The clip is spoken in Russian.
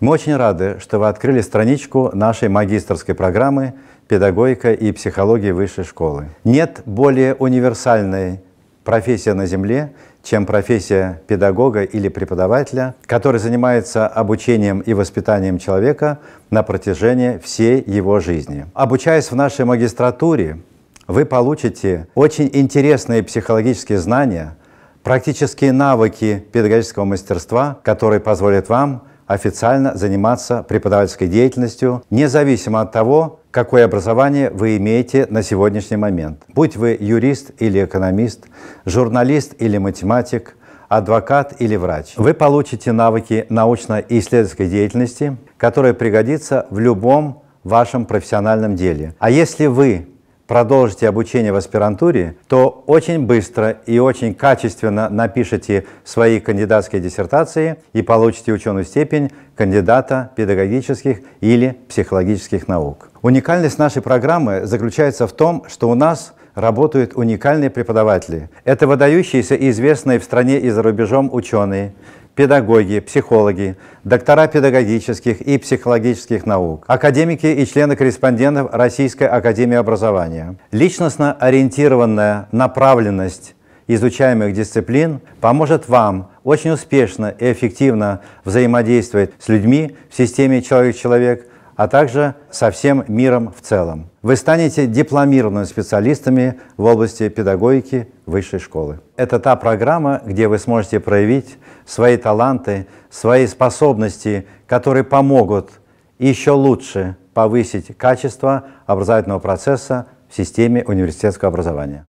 Мы очень рады, что вы открыли страничку нашей магистрской программы «Педагогика и психология высшей школы». Нет более универсальной профессии на Земле, чем профессия педагога или преподавателя, который занимается обучением и воспитанием человека на протяжении всей его жизни. Обучаясь в нашей магистратуре, вы получите очень интересные психологические знания, практические навыки педагогического мастерства, которые позволят вам официально заниматься преподавательской деятельностью, независимо от того, какое образование вы имеете на сегодняшний момент. Будь вы юрист или экономист, журналист или математик, адвокат или врач. Вы получите навыки научно-исследовательской деятельности, которые пригодятся в любом вашем профессиональном деле. А если вы продолжите обучение в аспирантуре, то очень быстро и очень качественно напишите свои кандидатские диссертации и получите ученую степень кандидата педагогических или психологических наук. Уникальность нашей программы заключается в том, что у нас работают уникальные преподаватели. Это выдающиеся и известные в стране и за рубежом ученые, педагоги, психологи, доктора педагогических и психологических наук, академики и члены-корреспондентов Российской Академии Образования. Личностно ориентированная направленность изучаемых дисциплин поможет вам очень успешно и эффективно взаимодействовать с людьми в системе «Человек-человек», человек человек человек а также со всем миром в целом. Вы станете дипломированными специалистами в области педагогики высшей школы. Это та программа, где вы сможете проявить свои таланты, свои способности, которые помогут еще лучше повысить качество образовательного процесса в системе университетского образования.